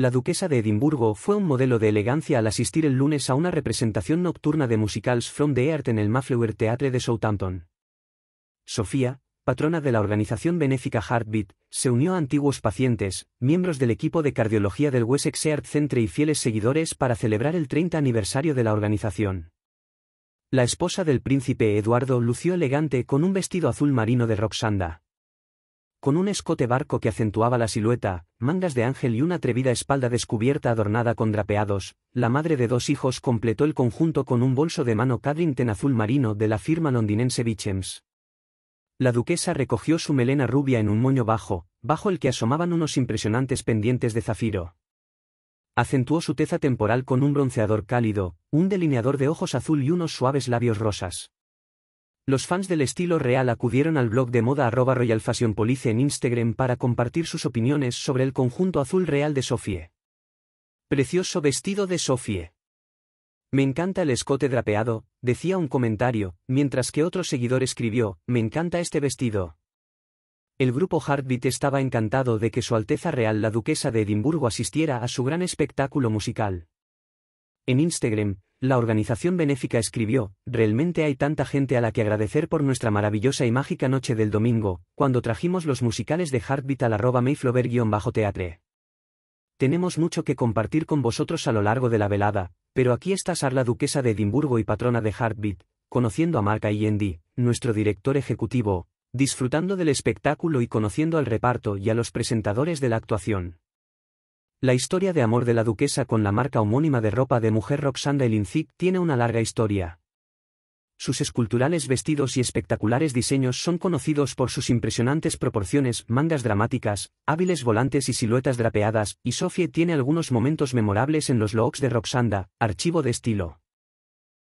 La duquesa de Edimburgo fue un modelo de elegancia al asistir el lunes a una representación nocturna de musicals From the Earth en el Mafleur Theatre de Southampton. Sofía, patrona de la organización benéfica Heartbeat, se unió a antiguos pacientes, miembros del equipo de cardiología del Wessex Heart Centre y fieles seguidores para celebrar el 30 aniversario de la organización. La esposa del príncipe Eduardo lució elegante con un vestido azul marino de Roxanda con un escote barco que acentuaba la silueta, mangas de ángel y una atrevida espalda descubierta adornada con drapeados, la madre de dos hijos completó el conjunto con un bolso de mano Cadrington azul marino de la firma londinense Bichems. La duquesa recogió su melena rubia en un moño bajo, bajo el que asomaban unos impresionantes pendientes de zafiro. Acentuó su teza temporal con un bronceador cálido, un delineador de ojos azul y unos suaves labios rosas. Los fans del estilo real acudieron al blog de moda arroba en Instagram para compartir sus opiniones sobre el conjunto azul real de Sofie. Precioso vestido de Sofie. Me encanta el escote drapeado, decía un comentario, mientras que otro seguidor escribió, me encanta este vestido. El grupo Heartbeat estaba encantado de que Su Alteza Real la Duquesa de Edimburgo asistiera a su gran espectáculo musical. En Instagram, la organización benéfica escribió, realmente hay tanta gente a la que agradecer por nuestra maravillosa y mágica noche del domingo, cuando trajimos los musicales de Heartbeat al arroba Mayflower-teatre. Tenemos mucho que compartir con vosotros a lo largo de la velada, pero aquí está la duquesa de Edimburgo y patrona de Heartbeat, conociendo a Marca y nuestro director ejecutivo, disfrutando del espectáculo y conociendo al reparto y a los presentadores de la actuación. La historia de amor de la duquesa con la marca homónima de ropa de mujer Roxanda Elincic tiene una larga historia. Sus esculturales vestidos y espectaculares diseños son conocidos por sus impresionantes proporciones, mangas dramáticas, hábiles volantes y siluetas drapeadas, y Sophie tiene algunos momentos memorables en los looks de Roxanda, archivo de estilo.